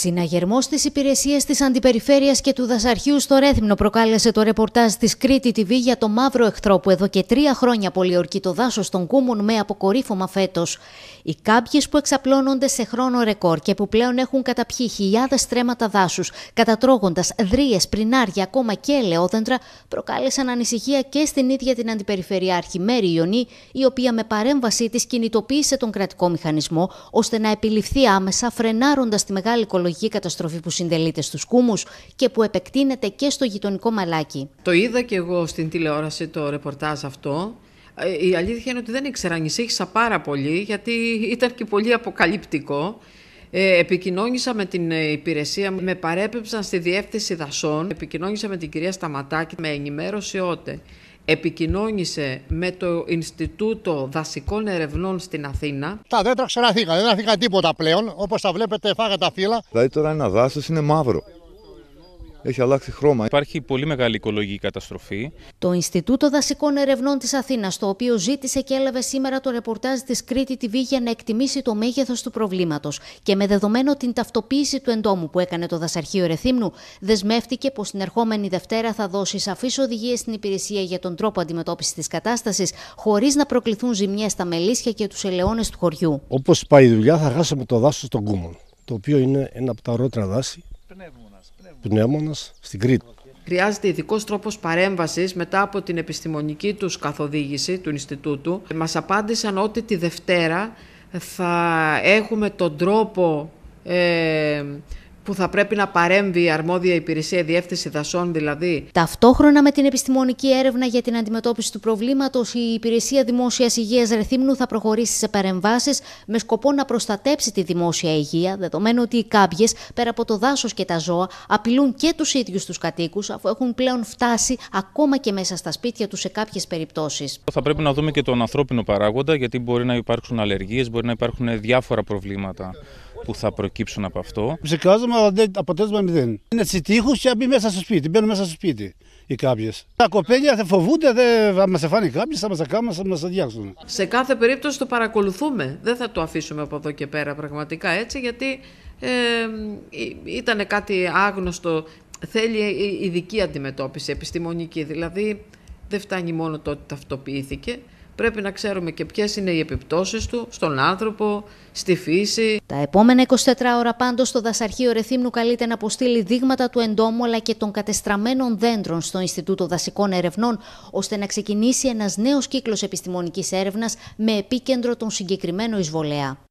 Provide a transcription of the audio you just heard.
Συναγερμό στι υπηρεσίε της Αντιπεριφέρειας και του Δασαρχείου στο Ρέθμνο προκάλεσε το ρεπορτάζ της Κρήτη TV για το μαύρο εχθρό που εδώ και τρία χρόνια πολιορκεί το δάσος των Κούμων με αποκορύφωμα φέτος. Οι κάποιε που εξαπλώνονται σε χρόνο ρεκόρ και που πλέον έχουν καταπιεί χιλιάδες στρέμματα δάσους, κατατρώγοντας δρίες, πρινάρια, ακόμα και ελαιόδεντρα, προκάλεσαν ανησυχία και στην ίδια την Αντιπεριφερειάρχη Μέρη Ιωνή, η οποία με παρέμβασή της κινητοποίησε τον κρατικό μηχανισμό ώστε να επιληφθεί άμεσα φρενάροντας τη μεγάλη οικολογική καταστροφή που συντελείται στους κούμους και που επεκτείνεται και στο γειτονικό μαλάκι. Το είδα και εγώ στην τηλεόραση το ρεπορτάζ αυτό. Ε, η αλήθεια είναι ότι δεν ήξερα, ανησύχησα πάρα πολύ γιατί ήταν και πολύ αποκαλυπτικό. Ε, επικοινώνησα με την ε, υπηρεσία, με παρέπεψαν στη διεύθυνση δασών, επικοινώνησα με την κυρία Σταματάκη, με ενημέρωση, ότε επικοινώνησε με το Ινστιτούτο Δασικών Ερευνών στην Αθήνα. Τα δέντρα ξαναθήκαν, δεν αθήκαν τίποτα πλέον. όπως τα βλέπετε, φάγα τα φύλλα. Δηλαδή τώρα ένα δάσος είναι μαύρο έχει αλλάξει χρώμα. Υπάρχει πολύ μεγάλη οικολογική καταστροφή. Το Ινστιτούτο Δασικών Ερευνών της Αθήνας, το οποίο ζήτησε και έλαβε σήμερα το ρεπορτάζ της Κρήτη TV για να εκτιμήσει το μέγεθος του προβλήματος και με δεδομένο την ταυτοποίηση του εντόμου που έκανε το Δασαρχείο Ερεθύμνου, δεσμεύτηκε πως την ερχόμενη Δευτέρα θα δώσει σαφείς οδηγίες στην υπηρεσία για τον τρόπο αντιμετώπισης της κατάστασης, χωρίς να προκληθούν ζημιές στα μελίσια και τους ελαιώνες του χωριού. Όπως πάει η δουλειά, θα χάσουμε το δάσος των Κούμων, το οποίο είναι ένα από τα ρότρα δάση Πνεύμονας, στην Κρήτη. Χρειάζεται ειδικός τρόπος παρέμβασης μετά από την επιστημονική τους καθοδήγηση του Ινστιτούτου. Μας απάντησαν ότι τη Δευτέρα θα έχουμε τον τρόπο ε, που θα πρέπει να παρέμβει η αρμόδια υπηρεσία διεύθυνσης δασών δηλαδή. Ταυτόχρονα με την επιστημονική έρευνα για την αντιμετώπιση του προβλήματος, η Υπηρεσία Δημόσιας Υγείας Ρεθύμνου θα προχωρήσει σε παρεμβάσεις με σκοπό να προστατέψει τη δημόσια υγεία, δεδομένου ότι οι κάμπιες, πέρα από το δάσος και τα ζώα, απειλούν και τους ίδιους τους κατοίκους, αφού έχουν πλέον φτάσει ακόμα και μέσα στα σπίτια τους σε κάποιες περιπτώσεις. Θα πρέπει να δούμε και τον ανθρώπινο παράγοντα, γιατί μπορεί να υπάρξουν αλλεργίες, μπορεί να υπάρχουν διάφορα προβλήματα που θα προκύψουν από αυτό. Ψεκάζουμε, αλλά δεν, αποτέλεσμα μηδέν. Είναι τσιτίχους και μπει μέσα στο σπίτι. Μπαίνουν μέσα στο σπίτι οι κάποιες. Τα κοπέλια θα φοβούνται, θα μας εφάνει κάποιο, θα μας κάνουν, θα μας αδειάξουν. Σε κάθε περίπτωση το παρακολουθούμε. Δεν θα το αφήσουμε από εδώ και πέρα πραγματικά έτσι, γιατί ε, ε ήταν κάτι άγνωστο. Θέλει ειδική αντιμετώπιση, επιστημονική. Δηλαδή, δεν φτάνει μόνο το ότι ταυτοποιήθηκε, πρέπει να ξέρουμε και ποιες είναι οι επιπτώσεις του στον άνθρωπο, στη φύση. Τα επόμενα 24 ώρα πάντως το δασαρχείο Ρεθύμνου καλείται να αποστείλει δείγματα του εντόμου αλλά και των κατεστραμμένων δέντρων στο Ινστιτούτο Δασικών Ερευνών ώστε να ξεκινήσει ένας νέος κύκλος επιστημονικής έρευνας με επίκεντρο τον συγκεκριμένο εισβολέα.